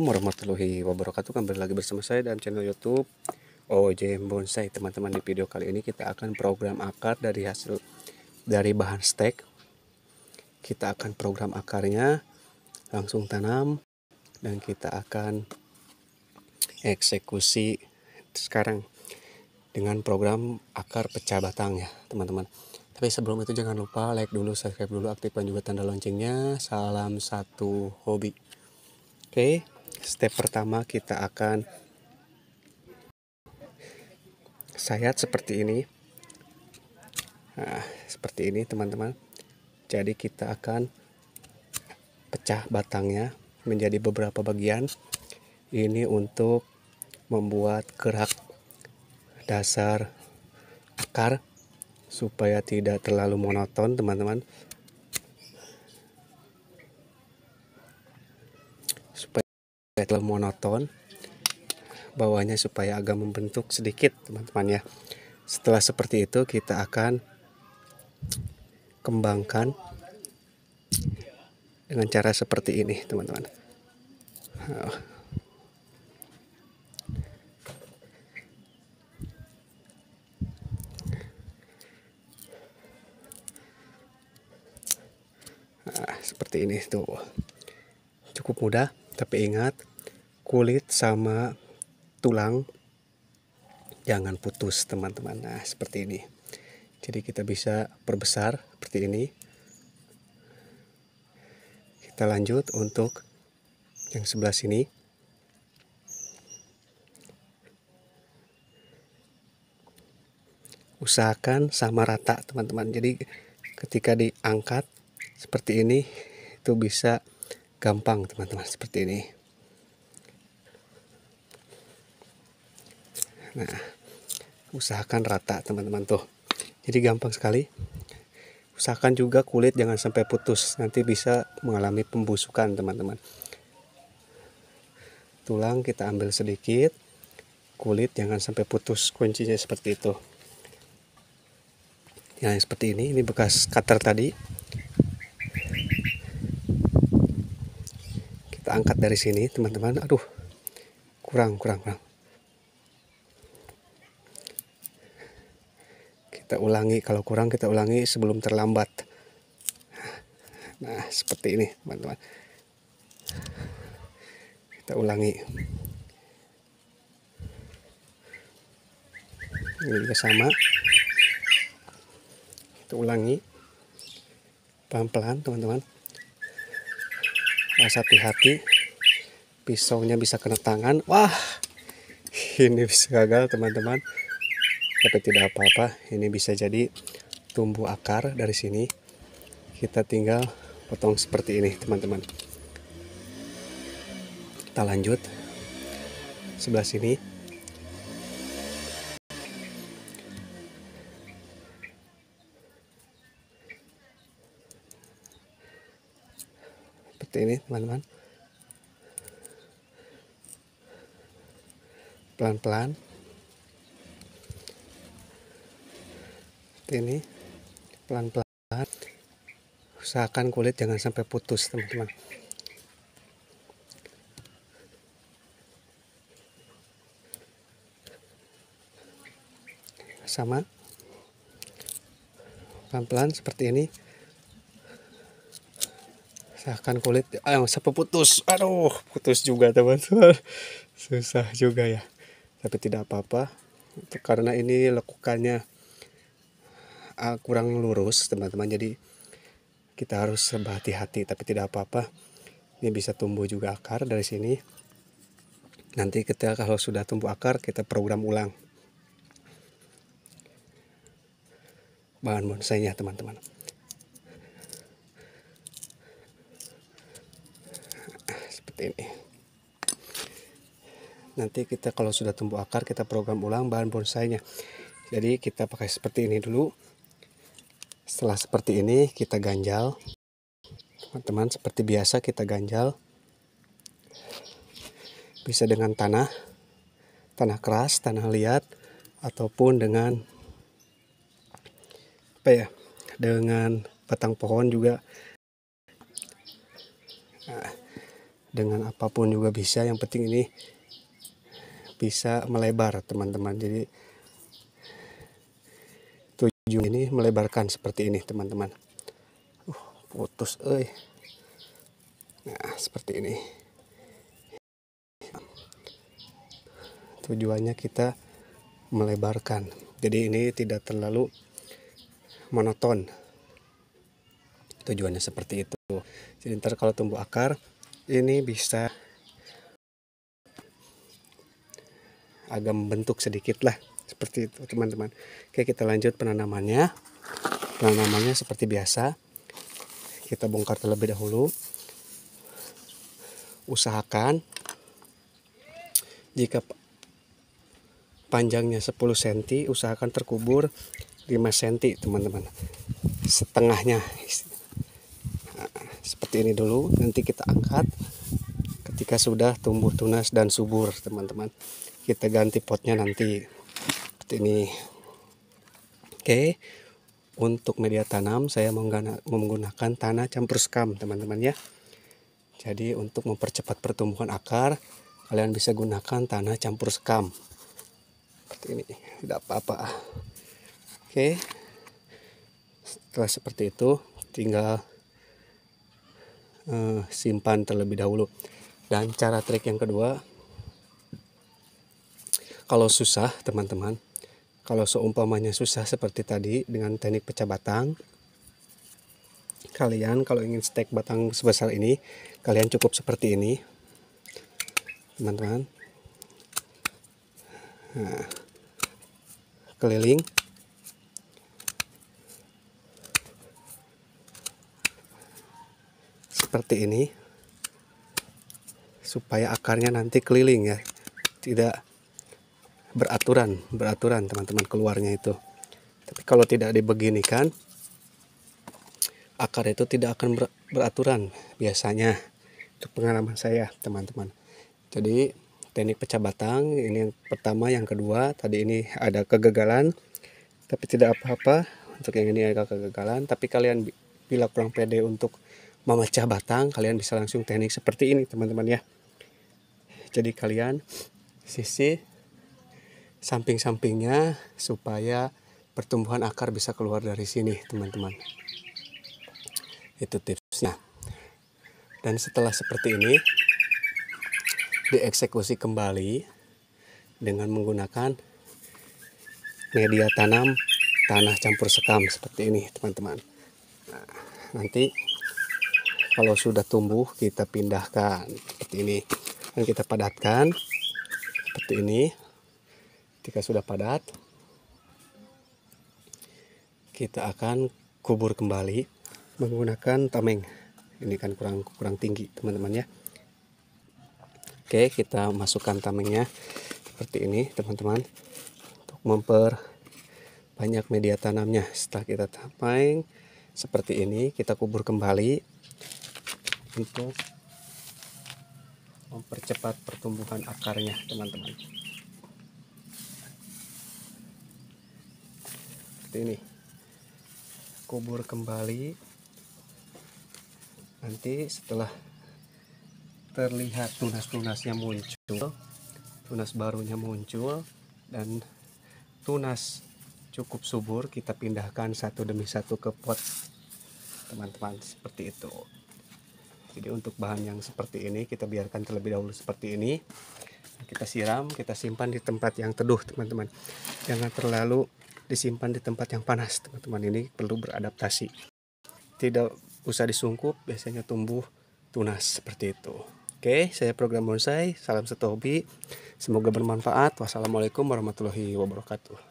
warahmatullahi wabarakatuh kembali lagi bersama saya dalam channel YouTube OJ Bonsai teman-teman di video kali ini kita akan program akar dari hasil dari bahan stek kita akan program akarnya langsung tanam dan kita akan eksekusi sekarang dengan program akar pecah batang ya teman-teman tapi sebelum itu jangan lupa like dulu subscribe dulu aktifkan juga tanda loncengnya salam satu hobi Oke, okay step pertama kita akan sayat seperti ini nah, seperti ini teman-teman jadi kita akan pecah batangnya menjadi beberapa bagian ini untuk membuat gerak dasar akar supaya tidak terlalu monoton teman-teman battle monoton bawahnya supaya agak membentuk sedikit teman-teman ya setelah seperti itu kita akan kembangkan dengan cara seperti ini teman-teman nah, nah seperti ini tuh cukup mudah tapi ingat kulit sama tulang jangan putus teman-teman nah seperti ini jadi kita bisa perbesar seperti ini kita lanjut untuk yang sebelah sini usahakan sama rata teman-teman jadi ketika diangkat seperti ini itu bisa gampang teman-teman seperti ini nah usahakan rata teman-teman tuh jadi gampang sekali usahakan juga kulit jangan sampai putus nanti bisa mengalami pembusukan teman-teman tulang kita ambil sedikit kulit jangan sampai putus kuncinya seperti itu yang seperti ini ini bekas cutter tadi kita angkat dari sini teman-teman aduh kurang kurang kurang kita ulangi kalau kurang kita ulangi sebelum terlambat nah seperti ini teman-teman kita ulangi ini juga sama kita ulangi pelan-pelan teman-teman rasa hati-hati pisaunya bisa kena tangan wah ini bisa gagal teman-teman tapi tidak apa-apa ini bisa jadi tumbuh akar dari sini kita tinggal potong seperti ini teman-teman kita lanjut sebelah sini seperti ini teman-teman pelan-pelan seperti ini pelan-pelan usahakan kulit jangan sampai putus teman-teman sama pelan-pelan seperti ini usahakan kulit eh, ayo sampai putus aduh putus juga teman-teman susah juga ya tapi tidak apa-apa karena ini lekukannya uh, kurang lurus teman-teman jadi kita harus serba hati-hati tapi tidak apa-apa ini bisa tumbuh juga akar dari sini nanti kita kalau sudah tumbuh akar kita program ulang bahan bonsainya teman-teman seperti ini nanti kita kalau sudah tumbuh akar kita program ulang bahan bonsainya jadi kita pakai seperti ini dulu setelah seperti ini kita ganjal. Teman-teman seperti biasa kita ganjal. Bisa dengan tanah, tanah keras, tanah liat ataupun dengan apa ya? Dengan batang pohon juga. Nah, dengan apapun juga bisa, yang penting ini bisa melebar, teman-teman. Jadi ujung ini melebarkan seperti ini teman-teman uh, putus eh nah seperti ini tujuannya kita melebarkan jadi ini tidak terlalu monoton tujuannya seperti itu jadi ntar kalau tumbuh akar ini bisa agak membentuk sedikit lah seperti itu teman-teman oke kita lanjut penanamannya penanamannya seperti biasa kita bongkar terlebih dahulu usahakan jika panjangnya 10 cm usahakan terkubur 5 cm teman-teman setengahnya nah, seperti ini dulu nanti kita angkat ketika sudah tumbuh tunas dan subur teman-teman kita ganti potnya nanti seperti ini oke untuk media tanam saya menggunakan tanah campur sekam teman-teman ya jadi untuk mempercepat pertumbuhan akar kalian bisa gunakan tanah campur sekam seperti ini tidak apa-apa oke okay. setelah seperti itu tinggal uh, simpan terlebih dahulu dan cara trik yang kedua kalau susah teman-teman kalau seumpamanya susah seperti tadi dengan teknik pecah batang kalian kalau ingin stek batang sebesar ini kalian cukup seperti ini teman-teman nah, keliling seperti ini supaya akarnya nanti keliling ya tidak beraturan beraturan teman-teman keluarnya itu tapi kalau tidak dibeginikan akar itu tidak akan beraturan biasanya itu pengalaman saya teman-teman jadi teknik pecah batang ini yang pertama yang kedua tadi ini ada kegagalan tapi tidak apa-apa untuk yang ini agak kegagalan tapi kalian bila kurang pede untuk memecah batang kalian bisa langsung teknik seperti ini teman-teman ya jadi kalian sisi samping-sampingnya supaya pertumbuhan akar bisa keluar dari sini teman-teman itu tipsnya dan setelah seperti ini dieksekusi kembali dengan menggunakan media tanam tanah campur sekam seperti ini teman-teman nah, nanti kalau sudah tumbuh kita pindahkan seperti ini dan kita padatkan seperti ini ketika sudah padat kita akan kubur kembali menggunakan tameng ini kan kurang kurang tinggi teman-teman ya oke kita masukkan tamengnya seperti ini teman-teman untuk memper banyak media tanamnya setelah kita tameng seperti ini kita kubur kembali untuk mempercepat pertumbuhan akarnya teman-teman seperti ini kubur kembali nanti setelah terlihat tunas-tunasnya muncul tunas barunya muncul dan tunas cukup subur kita pindahkan satu demi satu ke pot teman-teman seperti itu jadi untuk bahan yang seperti ini kita biarkan terlebih dahulu seperti ini kita siram kita simpan di tempat yang teduh teman-teman jangan terlalu disimpan di tempat yang panas teman-teman ini perlu beradaptasi tidak usah disungkup biasanya tumbuh tunas seperti itu Oke, saya program bonsai. Salam satu hobi. Semoga bermanfaat. Wassalamualaikum warahmatullahi wabarakatuh.